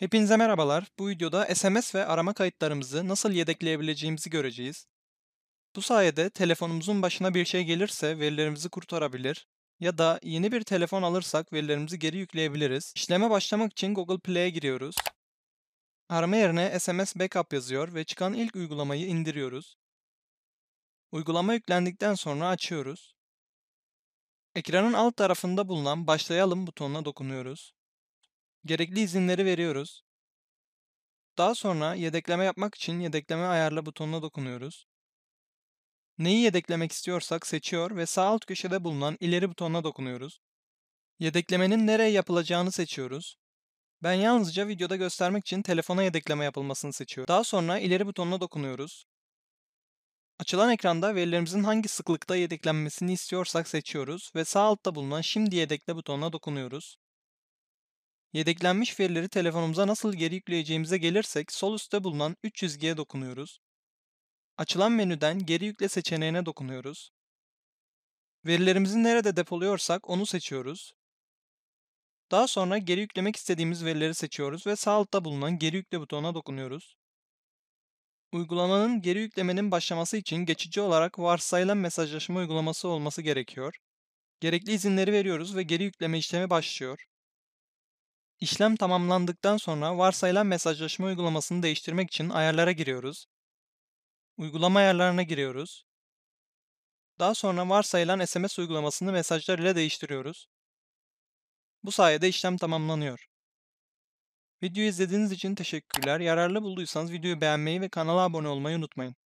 Hepinize merhabalar. Bu videoda SMS ve arama kayıtlarımızı nasıl yedekleyebileceğimizi göreceğiz. Bu sayede telefonumuzun başına bir şey gelirse verilerimizi kurtarabilir ya da yeni bir telefon alırsak verilerimizi geri yükleyebiliriz. İşleme başlamak için Google Play'e giriyoruz. Arama yerine SMS Backup yazıyor ve çıkan ilk uygulamayı indiriyoruz. Uygulama yüklendikten sonra açıyoruz. Ekranın alt tarafında bulunan Başlayalım butonuna dokunuyoruz. Gerekli izinleri veriyoruz. Daha sonra yedekleme yapmak için yedekleme ayarla butonuna dokunuyoruz. Neyi yedeklemek istiyorsak seçiyor ve sağ alt köşede bulunan ileri butonuna dokunuyoruz. Yedeklemenin nereye yapılacağını seçiyoruz. Ben yalnızca videoda göstermek için telefona yedekleme yapılmasını seçiyorum. Daha sonra ileri butonuna dokunuyoruz. Açılan ekranda verilerimizin hangi sıklıkta yedeklenmesini istiyorsak seçiyoruz ve sağ altta bulunan şimdi yedekle butonuna dokunuyoruz. Yedeklenmiş verileri telefonumuza nasıl geri yükleyeceğimize gelirsek sol üstte bulunan 3 çizgiye dokunuyoruz. Açılan menüden geri yükle seçeneğine dokunuyoruz. Verilerimizi nerede depoluyorsak onu seçiyoruz. Daha sonra geri yüklemek istediğimiz verileri seçiyoruz ve sağ altta bulunan geri yükle butonuna dokunuyoruz. Uygulamanın geri yüklemenin başlaması için geçici olarak varsayılan mesajlaşma uygulaması olması gerekiyor. Gerekli izinleri veriyoruz ve geri yükleme işlemi başlıyor. İşlem tamamlandıktan sonra varsayılan mesajlaşma uygulamasını değiştirmek için ayarlara giriyoruz. Uygulama ayarlarına giriyoruz. Daha sonra varsayılan SMS uygulamasını mesajlar ile değiştiriyoruz. Bu sayede işlem tamamlanıyor. Videoyu izlediğiniz için teşekkürler. Yararlı bulduysanız videoyu beğenmeyi ve kanala abone olmayı unutmayın.